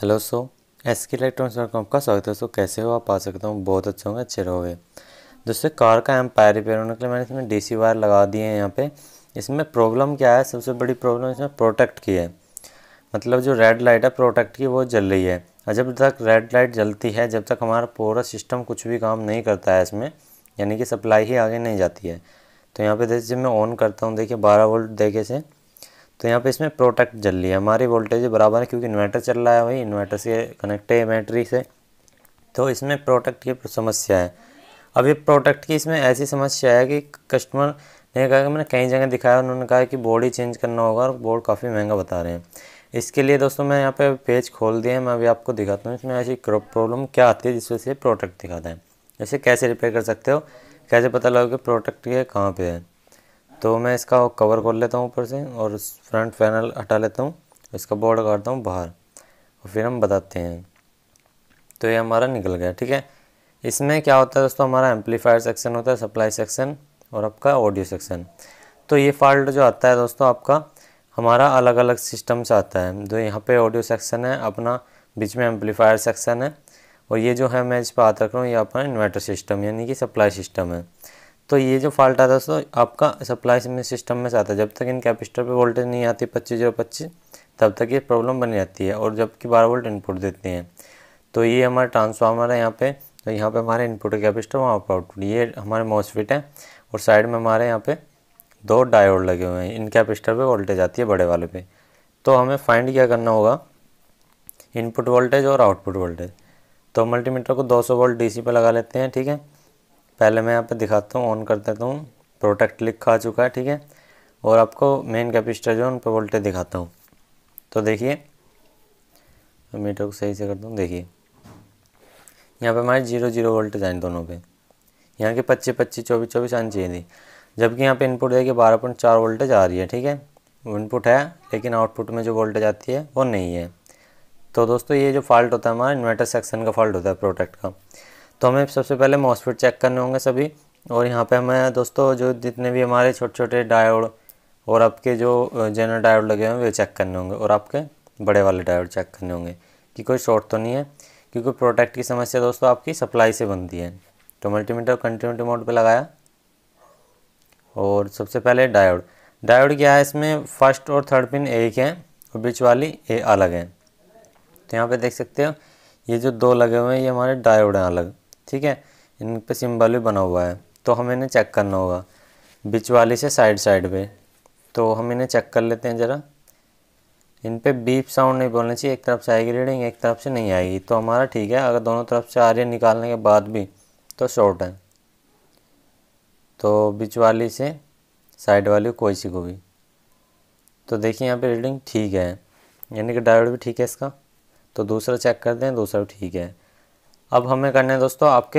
Hello so S K electronics dot com का स्वागत है सो कैसे हो आप आ सकते हो बहुत अच्छे होंगे अच्छे रहोगे दोस्तों कार का एम्पायर रिपेयर होने के लिए मैंने इसमें डीसी वायर लगा दिए हैं यहाँ पे इसमें प्रॉब्लम क्या है सबसे बड़ी प्रॉब्लम इसमें प्रोटेक्ट की है मतलब जो रेड लाइट है प्रोटेक्ट की वो जल रही है और जब तक रेड लाइट जलती है जब तक हमारा पूरा सिस्टम कुछ भी काम नहीं करता है इसमें यानी कि सप्लाई ही आगे नहीं जाती है तो यहाँ पर देखिए मैं ऑन करता हूँ देखिए बारह वोल्ट देखे से तो यहाँ पे इसमें प्रोटेक्ट जल रही है हमारी वोल्टेज बराबर है क्योंकि इन्वर्टर चल रहा है वही इन्वर्टर से कनेक्ट है बैटरी से तो इसमें प्रोटेक्ट की समस्या है अब ये प्रोडक्ट की इसमें ऐसी समस्या है कि कस्टमर ने कहा कि मैंने कई जगह दिखाया उन्होंने कहा कि बोर्ड ही चेंज करना होगा और बोर्ड काफ़ी महंगा बता रहे हैं इसके लिए दोस्तों मैं यहाँ पे पेज खोल दिया है मैं अभी आपको दिखाता हूँ इसमें ऐसी प्रॉब्लम क्या आती है जिस वजह से प्रोडक्ट दिखाता है जैसे कैसे रिपेयर कर सकते हो कैसे पता लगा कि प्रोडक्ट ये कहाँ पर है तो मैं इसका कवर खोल लेता हूँ ऊपर से और फ्रंट पैनल हटा लेता हूँ इसका बोर्ड काटता हूँ बाहर और फिर हम बताते हैं तो ये हमारा निकल गया ठीक है इसमें क्या होता है दोस्तों हमारा एम्पलीफायर सेक्शन होता है सप्लाई सेक्शन और आपका ऑडियो सेक्शन तो ये फॉल्ट जो आता है दोस्तों आपका हमारा अलग अलग सिस्टम से आता है जो यहाँ पे ऑडियो सेक्शन है अपना बीच में एम्पलीफायर सेक्शन है और ये जो है मैं इस पर आता रख रहा हूँ ये अपना इन्वर्टर सिस्टम यानी कि सप्लाई सिस्टम है तो ये जो फॉल्ट आता है दोस्तों आपका सप्लाई में सिस्टम में से आता है जब तक इन कैपेसिटर पे वोल्टेज नहीं आती पच्चीस जीरो पच्चीस तब तक ये प्रॉब्लम बनी जाती है और जबकि बारह वोल्ट इनपुट देते हैं तो ये हमारा ट्रांसफार्मर है यहाँ पे तो यहाँ पे हमारे इनपुट कैपेस्टर वहाँ पर आउटपुट ये हमारे मोसफिट हैं और साइड में हमारे यहाँ पर दो डायोड लगे हुए हैं इन कैपेस्टर पर वोल्टेज आती है बड़े वाले पे तो हमें फाइंड क्या करना होगा इनपुट वोल्टेज और आउटपुट वोल्टेज तो मल्टीमीटर को 200 वोल्ट डीसी पे लगा लेते हैं ठीक है पहले मैं यहाँ पे दिखाता हूँ ऑन कर देता हूँ प्रोटेक्ट लिखा आ चुका है ठीक है और आपको मेन कैपेसिटर जो है उन पर वोल्टेज दिखाता हूँ तो देखिए मीटर को सही से करता हूँ देखिए यहाँ पे हमारे जीरो जीरो वोल्टेज आए दोनों पे यहाँ के पच्चीस पच्चीस चौबीस चौबीस आनी चाहिए थी जबकि यहाँ पे इनपुट देखिए बारह पॉइंट चार वोल्टेज आ रही है ठीक है इनपुट है लेकिन आउटपुट में जो वोल्टेज आती है वो नहीं है तो दोस्तों ये जो फॉल्ट होता है हमारा इन्वर्टर सेक्शन का फॉल्ट होता है प्रोडक्ट का तो हमें सबसे पहले मॉसफिट चेक करने होंगे सभी और यहाँ पे हमें दोस्तों जो जितने भी हमारे छोटे छोटे डायोड और आपके जो जनरल डायोड लगे हुए हैं वे चेक करने होंगे और आपके बड़े वाले डायोड चेक करने होंगे कि कोई शॉर्ट तो नहीं है क्योंकि प्रोडक्ट की समस्या दोस्तों आपकी सप्लाई से बनती है तो मल्टीमीटर कंटिन्यूटी मोड पर लगाया और सबसे पहले डायोड डायोड क्या है इसमें फर्स्ट और थर्ड पिन एक हैं और बीच वाली ए अलग हैं तो यहाँ पे देख सकते हो ये जो दो लगे हुए हैं ये हमारे डायोड हैं अलग ठीक है इन पे सिंबल भी बना हुआ है तो हम इन्हें चेक करना होगा बीच वाली से साइड साइड पे तो हम इन्हें चेक कर लेते हैं ज़रा इन पे बीप साउंड नहीं बोलना चाहिए एक तरफ से आएगी रीडिंग एक तरफ से नहीं आएगी तो हमारा ठीक है अगर दोनों तरफ से आ रही है निकालने के बाद भी तो शॉर्ट है तो बीच वाली से साइड वाली कोई सी को भी तो देखिए यहाँ पे रीडिंग ठीक है यानी कि डायोड भी ठीक है इसका तो दूसरा चेक करते हैं दूसरा भी ठीक है अब हमें करना है दोस्तों आपके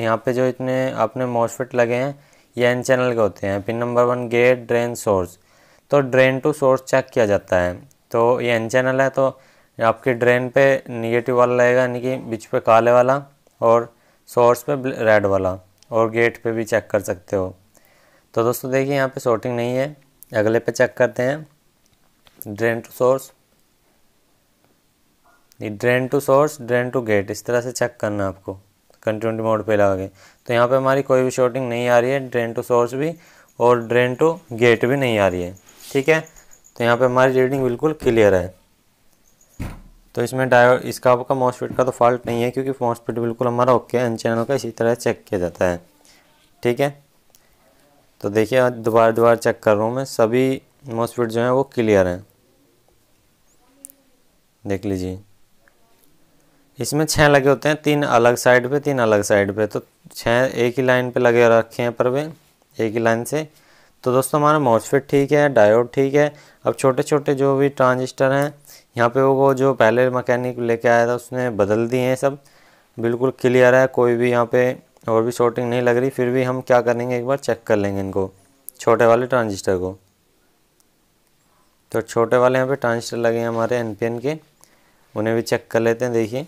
यहाँ पे जो इतने आपने मॉसफेट लगे हैं ये एन चैनल के होते हैं pin number one gate drain source तो ड्रेन टू सोर्स चेक किया जाता है तो ये एन चैनल है तो आपके ड्रेन पे निगेटिव वाला रहेगा यानी कि बीच पे काले वाला और सोर्स पे रेड वाला और गेट पे भी चेक कर सकते हो तो दोस्तों देखिए यहाँ पे शॉर्टिंग नहीं है अगले पे चेक करते हैं ड्रेन टू सोर्स ये drain to source drain to gate इस तरह से चेक करना है आपको कंटिन्यूटी मोड पे लगा के तो यहाँ पे हमारी कोई भी शॉर्टिंग नहीं आ रही है ड्रेन टू सोर्स भी और ड्रेन टू गेट भी नहीं आ रही है ठीक है तो यहाँ पे हमारी रीडिंग बिल्कुल क्लियर है तो इसमें डायो इसका आपका मॉसफिट का तो फॉल्ट नहीं है क्योंकि मॉसफिट बिल्कुल हमारा ओके है एन चैनल का इसी तरह चेक किया जाता है ठीक है तो देखिए दोबारा दोबारा चेक कर रहा हूँ मैं सभी मॉसफिट जो है वो क्लियर हैं देख लीजिए इसमें छः लगे होते हैं तीन अलग साइड पे तीन अलग साइड पे तो छः एक ही लाइन पे लगे रखे हैं वे एक ही लाइन से तो दोस्तों हमारा मॉसफेट ठीक है डायोड ठीक है अब छोटे छोटे जो भी ट्रांजिस्टर हैं यहाँ पे वो जो पहले मकैनिक लेके आया था उसने बदल दिए हैं सब बिल्कुल क्लियर है कोई भी यहाँ पे और भी शॉर्टिंग नहीं लग रही फिर भी हम क्या करेंगे एक बार चेक कर लेंगे इनको छोटे वाले ट्रांजिस्टर को तो छोटे वाले यहाँ पे ट्रांजिस्टर लगे हैं हमारे एन के उन्हें भी चेक कर लेते हैं देखिए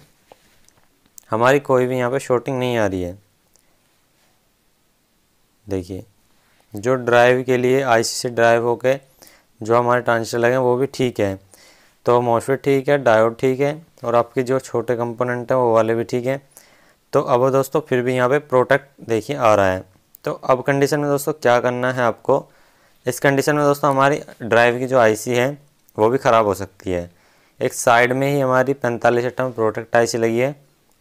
हमारी कोई भी यहाँ पे शॉर्टिंग नहीं आ रही है देखिए जो ड्राइव के लिए आईसी से ड्राइव के जो हमारे ट्रांजिस्टर लगे हैं वो भी ठीक है तो मोशफे ठीक है डायोड ठीक है और आपके जो छोटे कंपोनेंट हैं वो वाले भी ठीक हैं तो अब दोस्तों फिर भी यहाँ पे प्रोडक्ट देखिए आ रहा है तो अब कंडीशन में दोस्तों क्या करना है आपको इस कंडीशन में दोस्तों हमारी ड्राइव की जो आईसी है वो भी ख़राब हो सकती है एक साइड में ही हमारी पैंतालीस अट्ठावन प्रोटेक्ट आई लगी है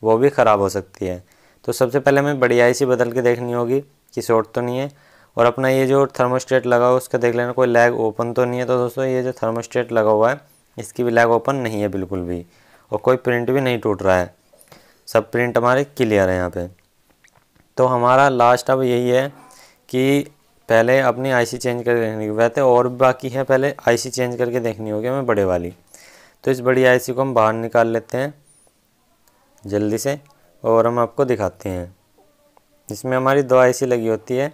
वो भी ख़राब हो सकती है तो सबसे पहले हमें बड़ी आई सी बदल के देखनी होगी कि शॉर्ट तो नहीं है और अपना ये जो थर्मोस्टेट लगा हुआ उसका देख लेना कोई लैग ओपन तो नहीं है तो दोस्तों ये जो थर्मोस्टेट लगा हुआ है इसकी भी लैग ओपन नहीं है बिल्कुल भी और कोई प्रिंट भी नहीं टूट रहा है सब प्रिंट हमारे क्लियर है यहाँ पे तो हमारा लास्ट अब यही है कि पहले अपनी आईसी चेंज करके देखनी की और बाकी है पहले आईसी चेंज करके देखनी होगी हमें बड़े वाली तो इस बड़ी आईसी को हम बाहर निकाल लेते हैं जल्दी से और हम आपको दिखाते हैं इसमें हमारी दो आईसी लगी होती है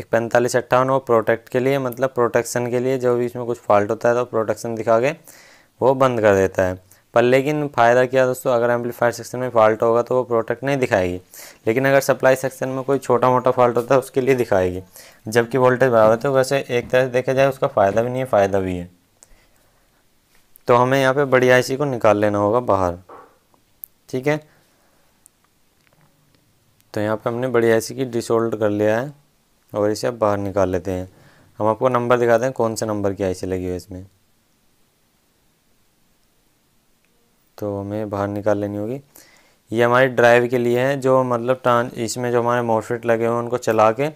एक पैंतालीस अट्ठावन वो प्रोटेक्ट के लिए मतलब प्रोटेक्शन के लिए जो भी इसमें कुछ फॉल्ट होता है तो प्रोटेक्शन दिखा के वो बंद कर देता है पर लेकिन फ़ायदा क्या दोस्तों अगर एम्पलीफायर सेक्शन में फॉल्ट होगा तो वो प्रोटेक्ट नहीं दिखाएगी लेकिन अगर सप्लाई सेक्शन में कोई छोटा मोटा फॉल्ट होता है उसके लिए दिखाएगी जबकि वोल्टेज बराबर तो वैसे एक तरह से देखा जाए उसका फ़ायदा भी नहीं है फ़ायदा भी है तो हमें यहाँ पर बड़ी सी को निकाल लेना होगा बाहर ठीक है तो यहाँ पे हमने बढ़िया ऐसी की डिसोल्ड कर लिया है और इसे आप बाहर निकाल लेते हैं हम आपको नंबर दिखाते हैं कौन से नंबर की आईसी लगी हुई है इसमें तो हमें बाहर निकाल लेनी होगी ये हमारे ड्राइव के लिए है जो मतलब ट्रांस इसमें जो हमारे मोटफिट लगे हुए हैं उनको चला के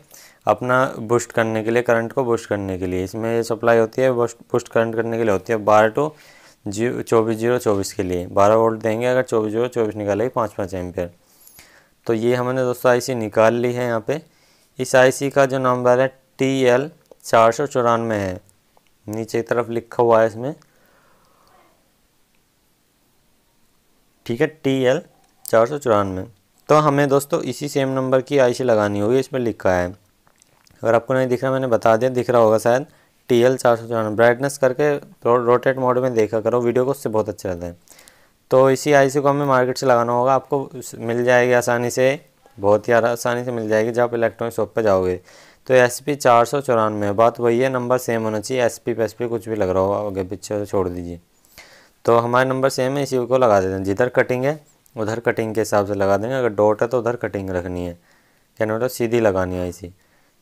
अपना बुस्ट करने के लिए करंट को बुस्ट करने के लिए इसमें ये सप्लाई होती है बुस्ट बुस्ट करंट करने के लिए होती है बारह टू जी चौबीस जीरो चौबीस के लिए बारह वोल्ट देंगे अगर चौबीस जीरो चौबीस निकालेगी पाँच पाँच एम्पियर तो ये हमने दोस्तों आईसी निकाल ली है यहाँ पे इस आईसी का जो नंबर है टी एल चार सौ चौरानवे है नीचे की तरफ लिखा हुआ है इसमें ठीक है टी एल चार सौ चौरानवे तो हमें दोस्तों इसी सेम नंबर की आईसी लगानी होगी इसमें लिखा है अगर आपको नहीं दिख रहा मैंने बता दिया दिख रहा होगा शायद टी एल चार सौ चौरानवे ब्राइटनेस करके रोटेट मोड में देखा करो वीडियो को उससे बहुत अच्छा रहता है तो इसी आईसी को हमें मार्केट से लगाना होगा आपको मिल जाएगी आसानी से बहुत ही आसानी से मिल जाएगी जब आप इलेक्ट्रॉनिक शॉप पर जाओगे तो एस पी चार सौ चौरानवे बात वही है नंबर सेम होना चाहिए एस पी पी कुछ भी लग रहा होगा आगे पीछे छोड़ दीजिए तो हमारे नंबर सेम है इसी को लगा देते हैं जिधर कटिंग है उधर कटिंग के हिसाब से लगा देंगे अगर डॉट है तो उधर कटिंग रखनी है क्या नहीं मतलब? सीधी लगानी है आईसी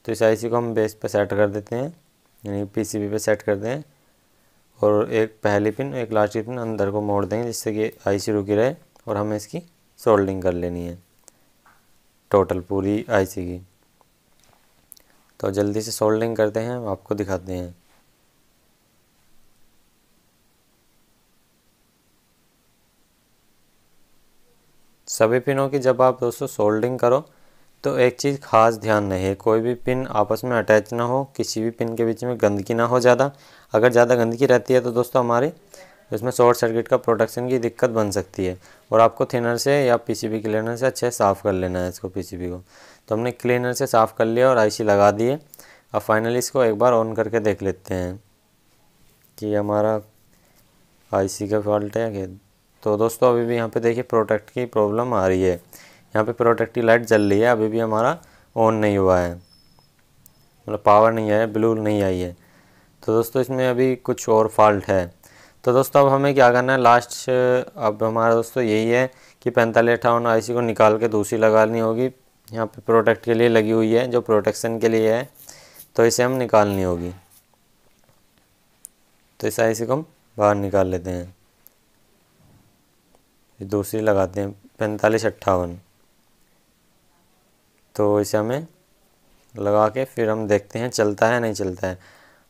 तो इस आईसी को हम बेस पर सेट कर देते हैं यानी पीसीबी पे सेट करते हैं और एक पहली पिन एक लास्ट की पिन अंदर को मोड़ देंगे जिससे कि आई सी रुकी रहे और हमें इसकी सोल्डिंग कर लेनी है टोटल पूरी आई सी की तो जल्दी से सोल्डिंग करते हैं आपको दिखाते हैं सभी पिनों की जब आप दोस्तों सोल्डिंग करो तो एक चीज़ खास ध्यान रहे कोई भी पिन आपस में अटैच ना हो किसी भी पिन के बीच में गंदगी ना हो ज़्यादा अगर ज़्यादा गंदगी रहती है तो दोस्तों हमारे उसमें शॉर्ट सर्किट का प्रोटेक्शन की दिक्कत बन सकती है और आपको थिनर से या पीसीबी क्लीनर से अच्छे साफ़ कर लेना है इसको पीसीबी को तो हमने क्लीनर से साफ़ कर लिया और आईसी लगा दिए अब फाइनली इसको एक बार ऑन करके देख लेते हैं कि हमारा आईसी का फॉल्ट है तो दोस्तों अभी भी यहाँ पे देखिए प्रोडक्ट की प्रॉब्लम आ रही है यहाँ पे प्रोटेक्टिव लाइट जल रही है अभी भी हमारा ऑन नहीं हुआ है मतलब पावर नहीं आया ब्लू नहीं आई है तो दोस्तों इसमें अभी कुछ और फॉल्ट है तो दोस्तों अब हमें क्या करना है लास्ट अब हमारा दोस्तों यही है कि पैंतालीस अठावन आई को निकाल के दूसरी लगानी होगी यहाँ पे प्रोटेक्ट के लिए लगी हुई है जो प्रोटेक्शन के लिए है तो इसे हम निकालनी होगी तो इस आई को हम बाहर निकाल लेते हैं दूसरी लगाते हैं पैंतालीस अट्ठावन तो इसे हमें लगा के फिर हम देखते हैं चलता है नहीं चलता है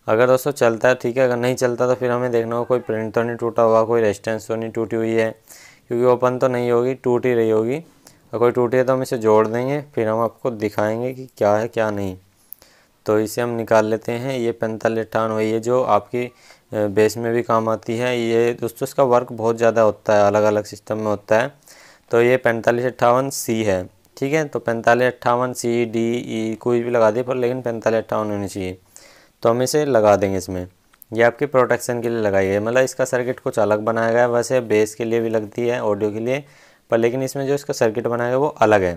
अगर दोस्तों चलता है ठीक है अगर नहीं चलता तो फिर हमें देखना होगा कोई प्रिंट तो नहीं टूटा हुआ कोई रेजिस्टेंस तो नहीं टूटी हुई है क्योंकि ओपन तो नहीं होगी टूट ही रही होगी अगर कोई टूटी है तो हम इसे जोड़ देंगे फिर हम आपको दिखाएंगे कि क्या है क्या नहीं तो इसे हम निकाल लेते हैं ये पैंतालीस अट्ठान वही है जो आपकी बेस में भी काम आती है ये दोस्तों इसका वर्क बहुत ज़्यादा होता है अलग अलग सिस्टम में होता है तो ये पैंतालीस अट्ठावन सी है ठीक है तो पैंतालीस अट्ठावन सी डी ई कोई भी लगा दे पर लेकिन पैंतालीस अट्ठावन होनी चाहिए तो हम इसे लगा देंगे इसमें ये आपकी प्रोटेक्शन के लिए लगाई है मतलब इसका सर्किट कुछ अलग बनाया गया है वैसे बेस के लिए भी लगती है ऑडियो के लिए पर लेकिन इसमें जो इसका सर्किट बनाया गया वो अलग है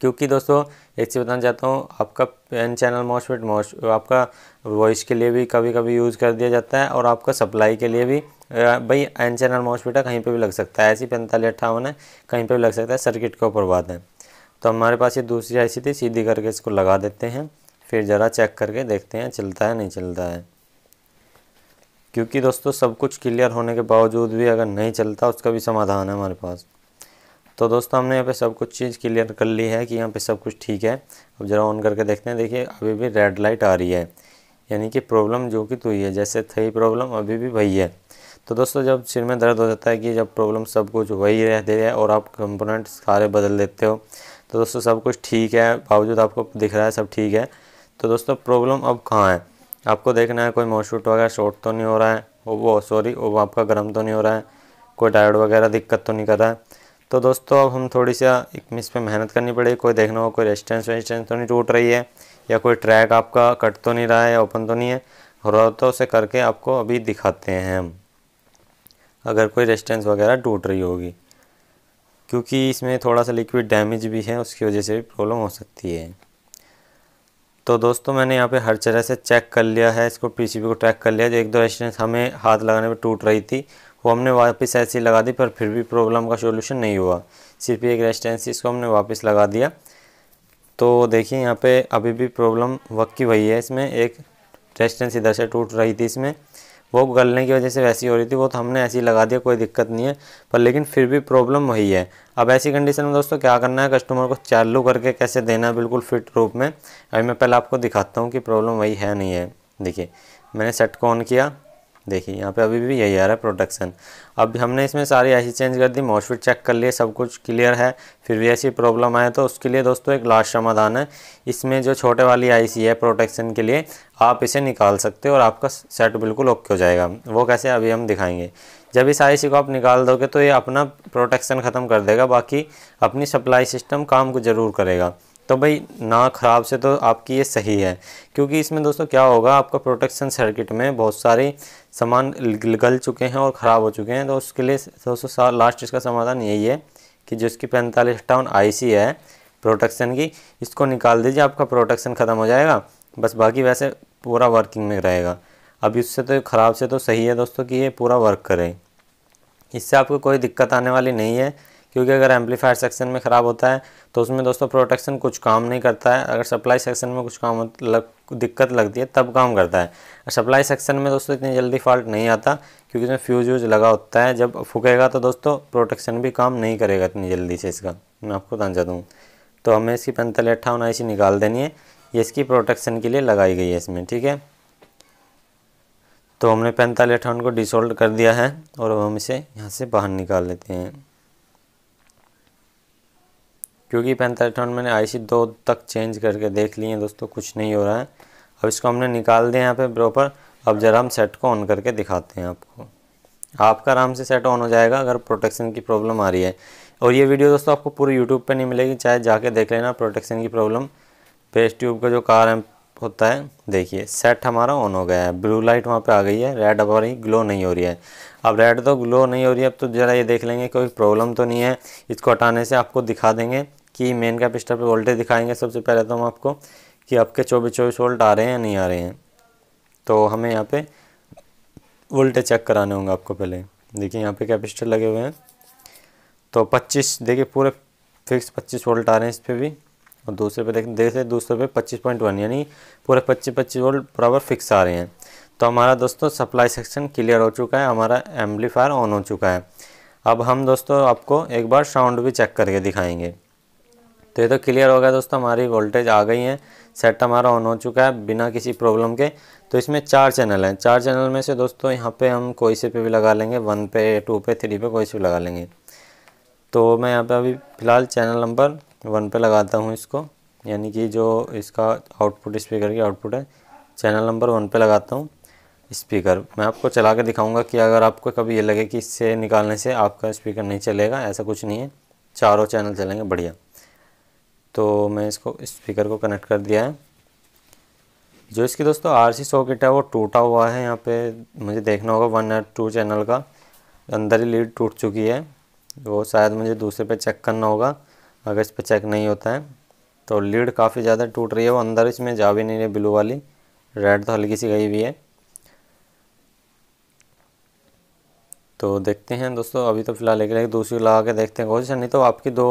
क्योंकि दोस्तों एक चीज़ बताना चाहता हूँ आपका पेन चैनल मॉसफेट मॉस आपका वॉइस के लिए भी कभी कभी यूज़ कर दिया जाता है और आपका सप्लाई के लिए भी भाई एन चैनल माउस बेटा कहीं पे भी लग सकता है ऐसी पैंतालीस अट्ठावन है कहीं पे भी लग सकता है सर्किट के ऊपर बात है तो हमारे पास ये दूसरी ऐसी थी सीधी करके इसको लगा देते हैं फिर ज़रा चेक करके देखते हैं चलता है नहीं चलता है क्योंकि दोस्तों सब कुछ क्लियर होने के बावजूद भी अगर नहीं चलता उसका भी समाधान है हमारे पास तो दोस्तों हमने यहाँ पे सब कुछ चीज़ क्लियर कर ली है कि यहाँ पे सब कुछ ठीक है अब ज़रा ऑन करके देखते हैं देखिए अभी भी रेड लाइट आ रही है यानी कि प्रॉब्लम जो कि तो ही है जैसे थी प्रॉब्लम अभी भी वही है तो दोस्तों जब सिर में दर्द हो जाता है कि जब प्रॉब्लम सब कुछ वही रहते हैं और आप कंपोनेंट सारे बदल देते हो तो दोस्तों सब कुछ ठीक है बावजूद आपको दिख रहा है सब ठीक है तो दोस्तों प्रॉब्लम अब कहाँ है आपको देखना है कोई मोशूट वगैरह शॉर्ट तो नहीं हो रहा है वो सॉरी वो आपका गर्म तो नहीं हो रहा है कोई डायड वगैरह दिक्कत तो नहीं कर रहा है तो दोस्तों अब हम थोड़ी सा एक इस पर मेहनत करनी पड़ेगी कोई देखना हो कोई रेस्टेंस वेस्टेंस तो नहीं टूट रही है या कोई ट्रैक आपका कट तो नहीं रहा है या ओपन तो नहीं है हो रहा तो उसे करके आपको अभी दिखाते हैं हम अगर कोई रेस्टेंस वगैरह टूट रही होगी क्योंकि इसमें थोड़ा सा लिक्विड डैमेज भी है उसकी वजह से भी प्रॉब्लम हो सकती है तो दोस्तों मैंने यहाँ पे हर तरह से चेक कर लिया है इसको पीसीबी को ट्रैक कर लिया जो एक दो रेस्टेंस हमें हाथ लगाने पर टूट रही थी वो हमने वापस ऐसी लगा दी पर फिर भी प्रॉब्लम का सोल्यूशन नहीं हुआ सिर्फ एक रेस्टेंस इसको हमने वापस लगा दिया तो देखिए यहाँ पर अभी भी प्रॉब्लम वक्त की वही है इसमें एक रेस्टेंस इधर से टूट रही थी इसमें वो गलने की वजह से वैसी हो रही थी वो तो हमने ऐसी लगा दिया कोई दिक्कत नहीं है पर लेकिन फिर भी प्रॉब्लम वही है अब ऐसी कंडीशन में दोस्तों क्या करना है कस्टमर को चालू करके कैसे देना है बिल्कुल फिट रूप में अभी मैं पहले आपको दिखाता हूँ कि प्रॉब्लम वही है नहीं है देखिए मैंने सेट को ऑन किया देखिए यहाँ पे अभी भी यही आ रहा है प्रोटेक्शन अब हमने इसमें सारी ऐसी चेंज कर दी मॉसफिट चेक कर लिए सब कुछ क्लियर है फिर भी ऐसी प्रॉब्लम आए तो उसके लिए दोस्तों एक लास्ट समाधान है इसमें जो छोटे वाली आईसी है प्रोटेक्शन के लिए आप इसे निकाल सकते हो और आपका सेट बिल्कुल ओके हो जाएगा वो कैसे अभी हम दिखाएंगे जब इस आई को आप निकाल दोगे तो ये अपना प्रोटेक्शन ख़त्म कर देगा बाकी अपनी सप्लाई सिस्टम काम को ज़रूर करेगा तो भाई ना ख़राब से तो आपकी ये सही है क्योंकि इसमें दोस्तों क्या होगा आपका प्रोटेक्शन सर्किट में बहुत सारे सामान गल चुके हैं और ख़राब हो चुके हैं तो उसके लिए दोस्तों लास्ट इसका समाधान यही है कि जिसकी पैंतालीस टाउन आई है प्रोटेक्शन की इसको निकाल दीजिए आपका प्रोटेक्शन ख़त्म हो जाएगा बस बाकी वैसे पूरा वर्किंग में रहेगा अब इससे तो ख़राब से तो सही है दोस्तों कि ये पूरा वर्क करे इससे आपको कोई दिक्कत आने वाली नहीं है क्योंकि अगर एम्पलीफायर सेक्शन में ख़राब होता है तो उसमें दोस्तों प्रोटेक्शन कुछ काम नहीं करता है अगर सप्लाई सेक्शन में कुछ काम लग दिक्कत लगती है तब काम करता है सप्लाई सेक्शन में दोस्तों इतनी जल्दी फॉल्ट नहीं आता क्योंकि उसमें फ्यूज व्यूज लगा होता है जब फूकेगा तो दोस्तों प्रोटेक्शन भी काम नहीं करेगा इतनी जल्दी से इसका मैं आपको बता दूँ तो हमें इसकी पैंतालीस अट्ठावन आई निकाल देनी है ये इसकी प्रोटेक्शन के लिए लगाई गई है इसमें ठीक है तो हमने पैंतालीस अठावन को डिसोल्ड कर दिया है और अब हम इसे यहाँ से बाहर निकाल लेते हैं क्योंकि पैंतालीस अठावन मैंने आईसी दो तक चेंज करके देख ली है दोस्तों कुछ नहीं हो रहा है अब इसको हमने निकाल दिया यहाँ पे प्रॉपर अब ज़रा हम सेट को ऑन करके दिखाते हैं आपको आपका आराम से सेट ऑन हो जाएगा अगर प्रोटेक्शन की प्रॉब्लम आ रही है और ये वीडियो दोस्तों आपको पूरे यूट्यूब पर नहीं मिलेगी चाहे जाके देख लेना प्रोटेक्शन की प्रॉब्लम फेस ट्यूब का जो कार होता है देखिए सेट हमारा ऑन हो गया है ब्लू लाइट वहाँ पे आ गई है रेड अब हमारी ग्लो नहीं हो रही है अब रेड तो ग्लो नहीं हो रही है अब तो ज़रा ये देख लेंगे कोई प्रॉब्लम तो नहीं है इसको हटाने से आपको दिखा देंगे कि मेन पिस्टर पर वोल्टेज दिखाएंगे सबसे पहले तो हम आपको कि आपके चौबीस चौबीस वोल्ट आ रहे हैं या नहीं आ रहे हैं तो हमें यहाँ पर वोल्टेज चेक कराने होंगे आपको पहले देखिए यहाँ पर कैपिस्टर लगे हुए हैं तो पच्चीस देखिए पूरे फिक्स पच्चीस वोल्ट आ रहे हैं इस पर भी और दूसरे पे देखें देख लें दूसरे पे पच्चीस पॉइंट वन यानी पूरे पच्चीस पच्चीस वोल्ट बराबर फिक्स आ रहे हैं तो हमारा दोस्तों सप्लाई सेक्शन क्लियर हो चुका है हमारा एम्पलीफायर ऑन हो चुका है अब हम दोस्तों आपको एक बार साउंड भी चेक करके दिखाएंगे तो ये तो क्लियर हो गया दोस्तों हमारी वोल्टेज आ गई है सेट हमारा ऑन हो चुका है बिना किसी प्रॉब्लम के तो इसमें चार चैनल हैं चार चैनल में से दोस्तों यहाँ पे हम कोई से पे भी लगा लेंगे वन पे टू पे थ्री पे कोई से भी लगा लेंगे तो मैं यहाँ पे अभी फ़िलहाल चैनल नंबर वन पे लगाता हूँ इसको यानी कि जो इसका आउटपुट स्पीकर की आउटपुट है चैनल नंबर वन पे लगाता हूँ स्पीकर मैं आपको चला के दिखाऊंगा कि अगर आपको कभी ये लगे कि इससे निकालने से आपका स्पीकर नहीं चलेगा ऐसा कुछ नहीं है चारों चैनल चलेंगे बढ़िया तो मैं इसको स्पीकर को कनेक्ट कर दिया है जो इसकी दोस्तों आर सी सॉकेट है वो टूटा हुआ है यहाँ पे मुझे देखना होगा वन एट टू चैनल का अंदर ही लीड टूट चुकी है वो शायद मुझे दूसरे पे चेक करना होगा अगर इस पर चेक नहीं होता है तो लीड काफ़ी ज़्यादा टूट रही है वो अंदर इसमें जा भी नहीं रही ब्लू वाली रेड तो हल्की सी गई हुई है तो देखते हैं दोस्तों अभी तो फिलहाल एक लगे दूसरी लगा के देखते हैं कोशिश नहीं तो आपकी दो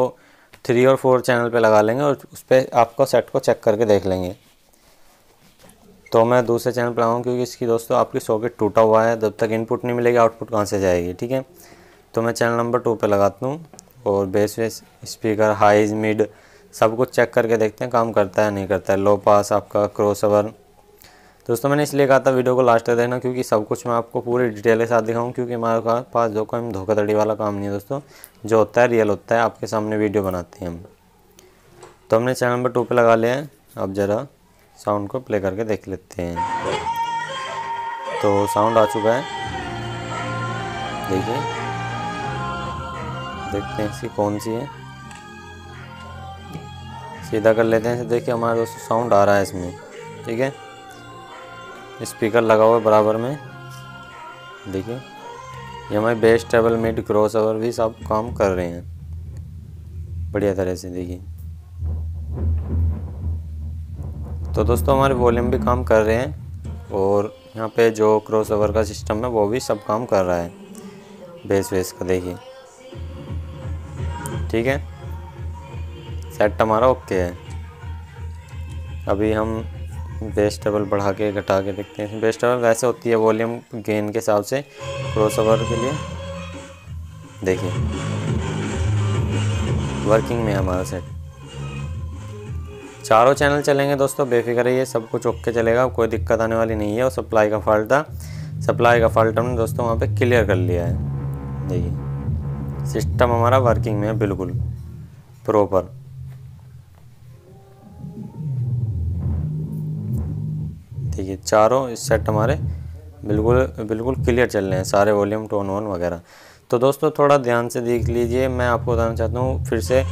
थ्री और फोर चैनल पे लगा लेंगे और उस पर आपको सेट को चेक करके देख लेंगे तो मैं दूसरे चैनल पर लगाऊँ क्योंकि इसकी दोस्तों आपकी सॉकेट टूटा हुआ है जब तक इनपुट नहीं मिलेगी आउटपुट कहाँ से जाएगी ठीक है तो मैं चैनल नंबर टू पर लगाता हूँ और बेस वेस स्पीकर हाई मिड सब कुछ चेक करके देखते हैं काम करता है नहीं करता है लो पास आपका क्रॉस ओवर दोस्तों मैंने इसलिए कहा था वीडियो को लास्ट तक देखना क्योंकि सब कुछ मैं आपको पूरी डिटेल के साथ दिखाऊँ क्योंकि हमारे पास जो कोई धोखाधड़ी वाला काम नहीं है दोस्तों जो होता है रियल होता है आपके सामने वीडियो बनाते हैं हम तो हमने चैनल नंबर टू पर लगा लिया है अब ज़रा साउंड को प्ले करके देख लेते हैं तो साउंड आ चुका है देखिए देखते हैं इसकी कौन सी है सीधा कर लेते हैं देखिए हमारा दोस्तों साउंड आ रहा है इसमें ठीक है स्पीकर लगा हुआ है बराबर में देखिए ये हमारे best table mid crossover भी सब काम कर रहे हैं बढ़िया तरह से देखिए तो दोस्तों हमारे वॉल्यूम भी काम कर रहे हैं और यहाँ पे जो क्रॉस ओवर का सिस्टम है वो भी सब काम कर रहा है बेस वेस का देखिए ठीक है सेट हमारा ओके है अभी हम बेस टेबल बढ़ा के घटा के देखते हैं बेस टेबल वैसे होती है वॉल्यूम गेन के हिसाब से क्रॉस ओवर के लिए देखिए वर्किंग में हमारा सेट चारों चैनल चलेंगे दोस्तों बेफिक्र रहिए सब कुछ ओके चलेगा कोई दिक्कत आने वाली नहीं है और सप्लाई का फॉल्ट था सप्लाई का फॉल्ट हमने दोस्तों वहाँ पे क्लियर कर लिया है देखिए सिस्टम हमारा वर्किंग में है बिल्कुल प्रॉपर ठीक है चारों सेट हमारे बिल्कुल बिल्कुल क्लियर चल रहे हैं सारे वॉल्यूम टोन वन वगैरह तो दोस्तों थोड़ा ध्यान से देख लीजिए मैं आपको बताना चाहता हूँ फिर से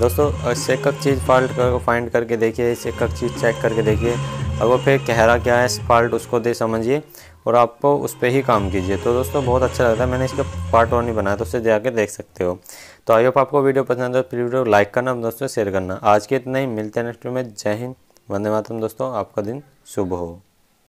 दोस्तों सेकक चीज़ फॉल्ट कर फाइंड करके देखिए इससे सेकक चीज़ चेक करके देखिए अब फिर कह रहा क्या है फॉल्ट उसको दे समझिए और आपको उस पर ही काम कीजिए तो दोस्तों बहुत अच्छा लगता है मैंने इसका पार्ट वन ही बनाया तो उससे जाकर देख सकते हो तो आई होप आपको वीडियो पसंद है तो प्लीज वीडियो लाइक करना दोस्तों शेयर करना आज के इतना ही मिलते हैं नेक्स्ट में जय हिंद वंदे मातरम दोस्तों आपका दिन शुभ हो